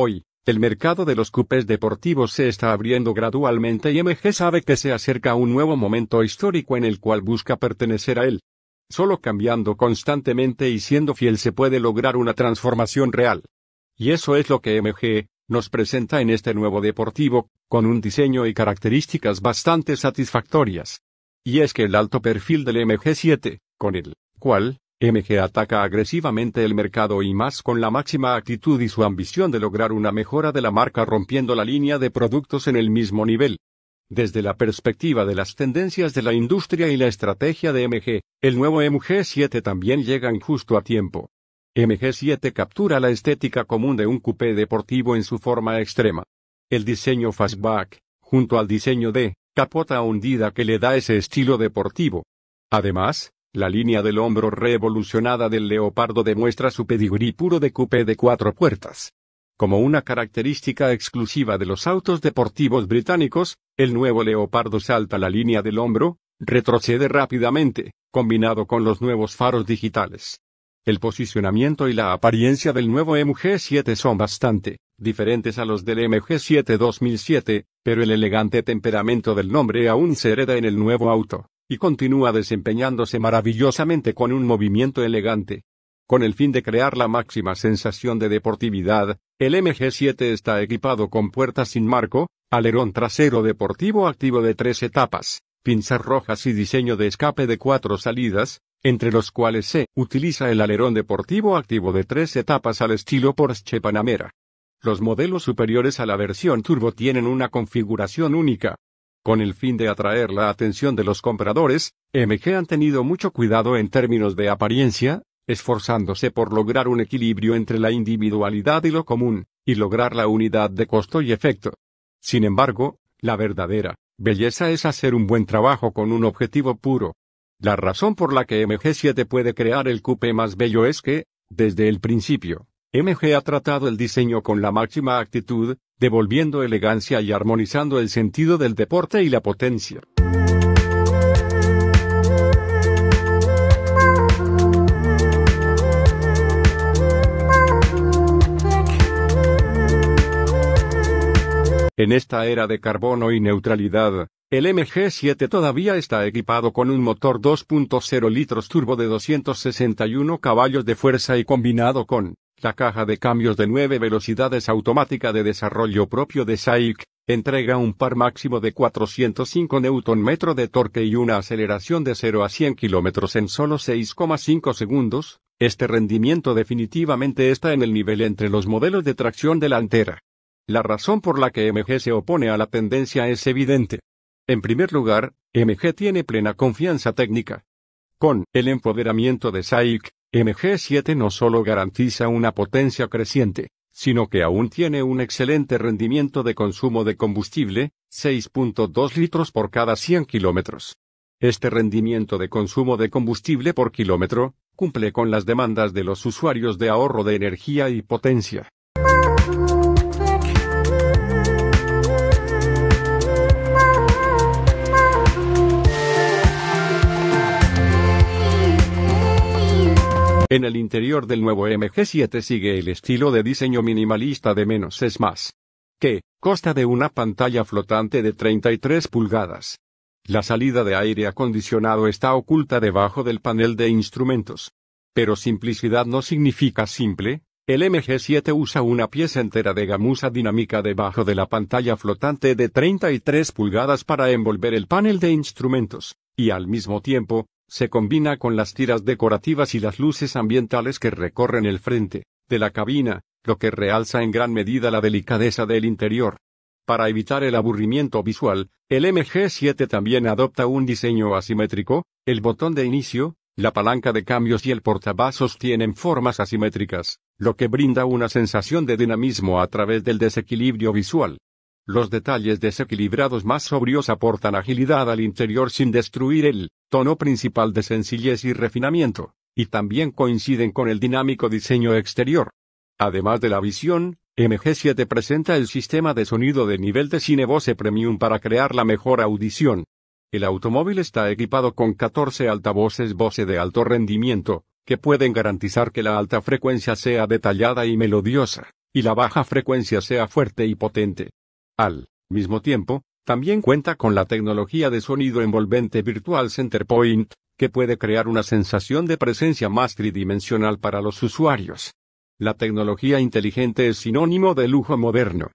Hoy, el mercado de los cupés deportivos se está abriendo gradualmente y MG sabe que se acerca un nuevo momento histórico en el cual busca pertenecer a él. Solo cambiando constantemente y siendo fiel se puede lograr una transformación real. Y eso es lo que MG nos presenta en este nuevo deportivo, con un diseño y características bastante satisfactorias. Y es que el alto perfil del MG7, con el cual MG ataca agresivamente el mercado y más con la máxima actitud y su ambición de lograr una mejora de la marca rompiendo la línea de productos en el mismo nivel. Desde la perspectiva de las tendencias de la industria y la estrategia de MG, el nuevo MG7 también llega justo a tiempo. MG7 captura la estética común de un coupé deportivo en su forma extrema. El diseño fastback, junto al diseño de capota hundida que le da ese estilo deportivo. Además, la línea del hombro revolucionada del leopardo demuestra su pedigrí puro de coupé de cuatro puertas. Como una característica exclusiva de los autos deportivos británicos, el nuevo leopardo salta la línea del hombro, retrocede rápidamente, combinado con los nuevos faros digitales. El posicionamiento y la apariencia del nuevo MG7 son bastante diferentes a los del MG7 2007, pero el elegante temperamento del nombre aún se hereda en el nuevo auto y continúa desempeñándose maravillosamente con un movimiento elegante. Con el fin de crear la máxima sensación de deportividad, el MG7 está equipado con puertas sin marco, alerón trasero deportivo activo de tres etapas, pinzas rojas y diseño de escape de cuatro salidas, entre los cuales se utiliza el alerón deportivo activo de tres etapas al estilo Porsche Panamera. Los modelos superiores a la versión turbo tienen una configuración única, con el fin de atraer la atención de los compradores, MG han tenido mucho cuidado en términos de apariencia, esforzándose por lograr un equilibrio entre la individualidad y lo común, y lograr la unidad de costo y efecto. Sin embargo, la verdadera belleza es hacer un buen trabajo con un objetivo puro. La razón por la que MG7 puede crear el coupé más bello es que, desde el principio, MG ha tratado el diseño con la máxima actitud, devolviendo elegancia y armonizando el sentido del deporte y la potencia. En esta era de carbono y neutralidad, el MG7 todavía está equipado con un motor 2.0 litros turbo de 261 caballos de fuerza y combinado con la caja de cambios de nueve velocidades automática de desarrollo propio de SAIC, entrega un par máximo de 405 Nm de torque y una aceleración de 0 a 100 km en solo 6,5 segundos, este rendimiento definitivamente está en el nivel entre los modelos de tracción delantera. La razón por la que MG se opone a la tendencia es evidente. En primer lugar, MG tiene plena confianza técnica. Con el empoderamiento de SAIC, MG7 no solo garantiza una potencia creciente, sino que aún tiene un excelente rendimiento de consumo de combustible, 6.2 litros por cada 100 kilómetros. Este rendimiento de consumo de combustible por kilómetro, cumple con las demandas de los usuarios de ahorro de energía y potencia. En el interior del nuevo MG7 sigue el estilo de diseño minimalista de menos es más. Que, consta de una pantalla flotante de 33 pulgadas. La salida de aire acondicionado está oculta debajo del panel de instrumentos. Pero simplicidad no significa simple, el MG7 usa una pieza entera de gamusa dinámica debajo de la pantalla flotante de 33 pulgadas para envolver el panel de instrumentos, y al mismo tiempo, se combina con las tiras decorativas y las luces ambientales que recorren el frente de la cabina, lo que realza en gran medida la delicadeza del interior. Para evitar el aburrimiento visual, el MG7 también adopta un diseño asimétrico, el botón de inicio, la palanca de cambios y el portavasos tienen formas asimétricas, lo que brinda una sensación de dinamismo a través del desequilibrio visual. Los detalles desequilibrados más sobrios aportan agilidad al interior sin destruir el tono principal de sencillez y refinamiento, y también coinciden con el dinámico diseño exterior. Además de la visión, MG7 presenta el sistema de sonido de nivel de cine voce Premium para crear la mejor audición. El automóvil está equipado con 14 altavoces Bose de alto rendimiento, que pueden garantizar que la alta frecuencia sea detallada y melodiosa, y la baja frecuencia sea fuerte y potente. Al mismo tiempo, también cuenta con la tecnología de sonido envolvente Virtual Center Point, que puede crear una sensación de presencia más tridimensional para los usuarios. La tecnología inteligente es sinónimo de lujo moderno.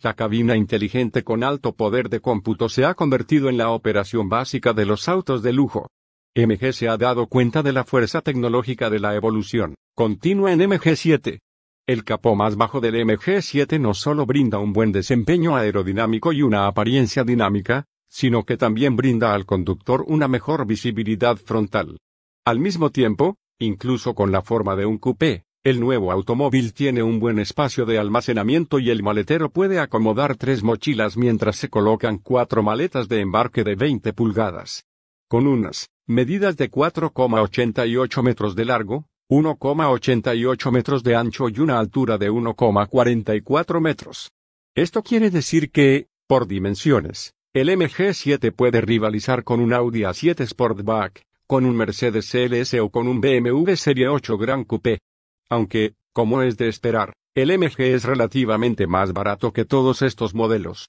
La cabina inteligente con alto poder de cómputo se ha convertido en la operación básica de los autos de lujo. MG se ha dado cuenta de la fuerza tecnológica de la evolución continua en MG7, el capó más bajo del MG7 no solo brinda un buen desempeño aerodinámico y una apariencia dinámica, sino que también brinda al conductor una mejor visibilidad frontal. Al mismo tiempo, incluso con la forma de un coupé, el nuevo automóvil tiene un buen espacio de almacenamiento y el maletero puede acomodar tres mochilas mientras se colocan cuatro maletas de embarque de 20 pulgadas. Con unas medidas de 4,88 metros de largo, 1,88 metros de ancho y una altura de 1,44 metros. Esto quiere decir que, por dimensiones, el MG7 puede rivalizar con un Audi A7 Sportback, con un Mercedes CLS o con un BMW Serie 8 Gran Coupé. Aunque, como es de esperar, el MG es relativamente más barato que todos estos modelos.